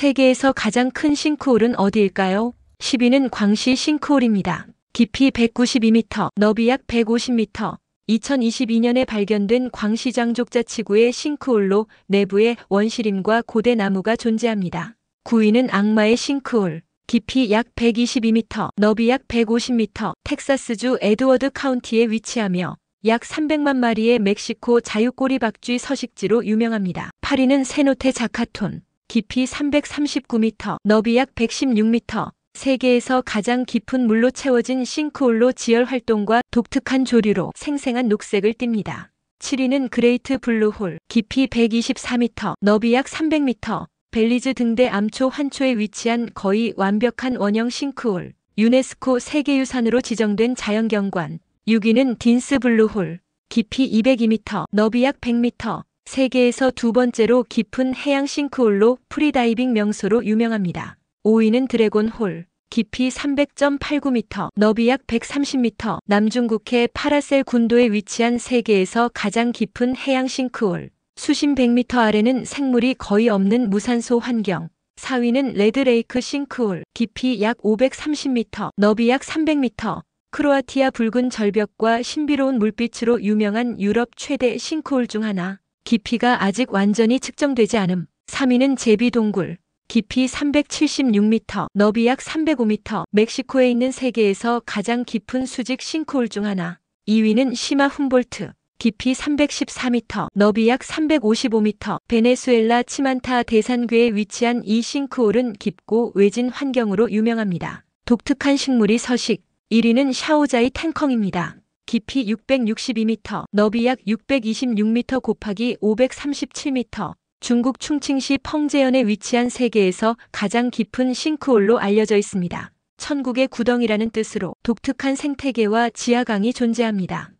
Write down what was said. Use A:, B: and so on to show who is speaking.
A: 세계에서 가장 큰 싱크홀은 어디일까요? 10위는 광시 싱크홀입니다. 깊이 192m, 너비 약 150m, 2022년에 발견된 광시장족자치구의 싱크홀로 내부에 원시림과 고대 나무가 존재합니다. 9위는 악마의 싱크홀. 깊이 약 122m, 너비 약 150m, 텍사스주 에드워드 카운티에 위치하며 약 300만 마리의 멕시코 자유꼬리 박쥐 서식지로 유명합니다. 8위는 세노테 자카톤. 깊이 339m, 너비 약 116m, 세계에서 가장 깊은 물로 채워진 싱크홀로 지열 활동과 독특한 조류로 생생한 녹색을 띱니다. 7위는 그레이트 블루홀, 깊이 124m, 너비 약 300m, 벨리즈 등대 암초 환초에 위치한 거의 완벽한 원형 싱크홀, 유네스코 세계유산으로 지정된 자연경관. 6위는 딘스 블루홀, 깊이 202m, 너비 약 100m, 세계에서 두 번째로 깊은 해양 싱크홀로 프리다이빙 명소로 유명합니다. 5위는 드래곤 홀. 깊이 300.89m, 너비 약 130m, 남중국해 파라셀 군도에 위치한 세계에서 가장 깊은 해양 싱크홀. 수심 100m 아래는 생물이 거의 없는 무산소 환경. 4위는 레드레이크 싱크홀, 깊이 약 530m, 너비 약 300m, 크로아티아 붉은 절벽과 신비로운 물빛으로 유명한 유럽 최대 싱크홀 중 하나. 깊이가 아직 완전히 측정되지 않음. 3위는 제비동굴. 깊이 376m, 너비 약 305m, 멕시코에 있는 세계에서 가장 깊은 수직 싱크홀 중 하나. 2위는 시마 훔볼트. 깊이 314m, 너비 약 355m, 베네수엘라 치만타 대산괴에 위치한 이 싱크홀은 깊고 외진 환경으로 유명합니다. 독특한 식물이 서식, 1위는 샤오자이 탱컹입니다. 깊이 662m, 너비 약 626m 곱하기 537m. 중국 충칭시 펑제현에 위치한 세계에서 가장 깊은 싱크홀로 알려져 있습니다. 천국의 구덩이라는 뜻으로 독특한 생태계와 지하강이 존재합니다.